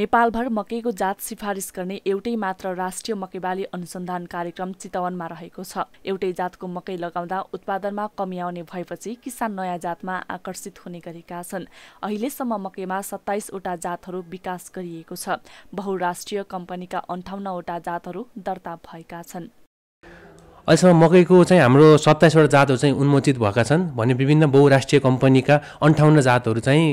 नेपालभर मकैको जात सिफारिस गर्ने एउटै मात्र राष्ट्रिय मकैबाली अनुसन्धान कार्यक्रम चितवनमा रहेको छ एउटै जातको मकै लगाउँदा उत्पादनमा कमी आउने भएपछि किसान नयाँ जातमा आकर्षित हुने गरेका छन् अहिलेसम्म मकैमा सत्ताइसवटा जातहरू विकास गरिएको छ बहुराष्ट्रिय कम्पनीका अन्ठाउन्नवटा जातहरू दर्ता भएका छन् अहिलेसम्म मकैको चाहिँ हाम्रो सत्ताइसवटा जातहरू चाहिँ उन्मोचित भएका छन् भने विभिन्न बहुराष्ट्रिय कम्पनीका अन्ठाउन्न जातहरू चाहिँ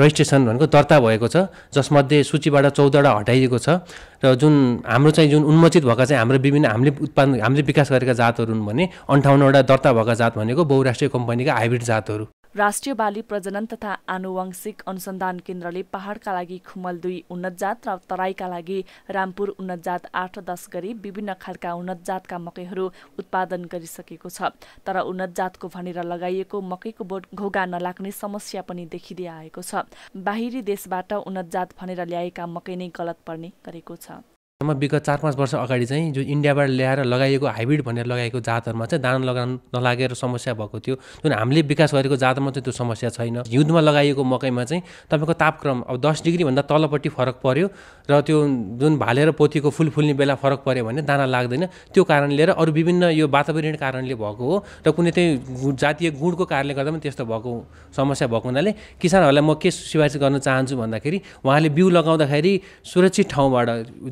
रजिस्ट्रेसन भनेको दर्ता भएको छ जसमध्ये सूचीबाट चौधवटा हटाइएको छ र जुन हाम्रो चाहिँ जुन उन्मोचित भएका चाहिँ हाम्रो विभिन्न हामीले उत्पादन हामीले विकास गरेका जातहरू हुन् भने अन्ठाउन्नवटा दर्ता भएका जात भनेको बहुराष्ट्रिय कम्पनीका हाइब्रिड जातहरू राष्ट्रिय बाली प्रजनन तथा आनुवंशिक अनुसन्धान केन्द्रले पहाड़का लागि खुमल दुई उन्नत जात र तराईका लागि रामपुर उन्नत जात आठ दश गरी विभिन्न खालका उन्नत जातका मकैहरू उत्पादन गरिसकेको छ तर उन्नत जातको भनेर लगाइएको मकैको बोट घोगा नलाग्ने समस्या पनि देखिँदै आएको छ बाहिरी देशबाट उन्नत जात भनेर ल्याएका मकै नै गलत पर्ने गरेको छ म विगत चार पाँच वर्ष अगाडि चाहिँ जुन इन्डियाबाट ल्याएर लगाइएको हाइब्रिड भनेर लगाएको जातहरूमा चाहिँ दाना लगान नलागेर समस्या भएको थियो जुन हामीले विकास गरेको जातमा चाहिँ त्यो समस्या छैन हिउँदमा लगाइएको मकैमा चाहिँ तपाईँको तापक्रम अब दस डिग्रीभन्दा तलपट्टि फरक पऱ्यो र त्यो जुन भालेर पोथीको फुल फुल्ने बेला फरक पऱ्यो भने दाना लाग्दैन त्यो कारणले र अरू विभिन्न यो वातावरण कारणले भएको हो र कुनै त्यही जातीय गुणको कारणले गर्दा पनि त्यस्तो भएको समस्या भएको हुनाले किसानहरूलाई म के सिफारिस गर्न चाहन्छु भन्दाखेरि उहाँले बिउ लगाउँदाखेरि सुरक्षित ठाउँबाट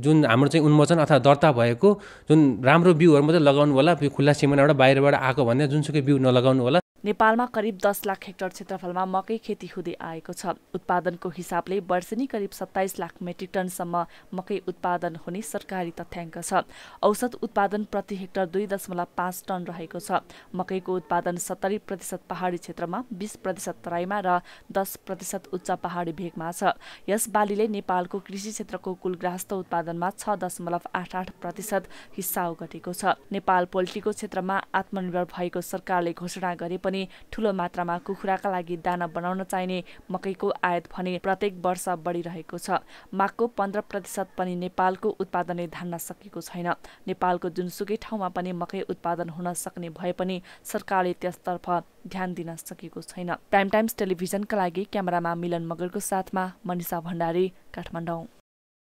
जुन हाम्रो चाहिँ उन्मोचन अथवा दर्ता भएको जुन राम्रो बिउहरू मात्रै लगाउनु होला खुल्ला सिमानाबाट बाहिरबाट आएको भन्ने जुनसुकै बिउ नलगाउनु होला नेपालमा करिब दस लाख हेक्टर क्षेत्रफलमा मकै खेती हुँदै आएको छ उत्पादनको हिसाबले वर्षेनी करिब सत्ताइस लाख मेट्रिक टनसम्म मकै उत्पादन हुने सरकारी तथ्याङ्क छ औसत उत्पादन प्रति हेक्टर दुई दशमलव पाँच टन रहेको छ मकैको उत्पादन सत्तरी प्रतिशत पहाडी क्षेत्रमा बिस प्रतिशत तराईमा र दस प्रतिशत उच्च पहाडी भेगमा छ यस बालीले नेपालको कृषि क्षेत्रको कुल ग्रास्थ उत्पादनमा छ दशमलव आठ आठ प्रतिशत हिस्सा ओगटेको छ नेपाल पोल्ट्रीको क्षेत्रमा आत्मनिर्भर भएको सरकारले घोषणा गरे पनि पनि ठूलो मात्रामा कुखुराका लागि दाना बनाउन चाहिने मकैको आयात भने प्रत्येक वर्ष बढिरहेको छ माघको पन्ध्र प्रतिशत पनि नेपालको उत्पादनले धान्न सकेको छैन नेपालको जुनसुकै ठाउँमा पनि मकै उत्पादन हुन सक्ने भए पनि सरकारले त्यसतर्फ ध्यान दिन सकेको छैन प्राइम टाइम्स टेलिभिजनका लागि क्यामेरामा मिलन मगरको साथमा मनिषा भण्डारी काठमाडौँ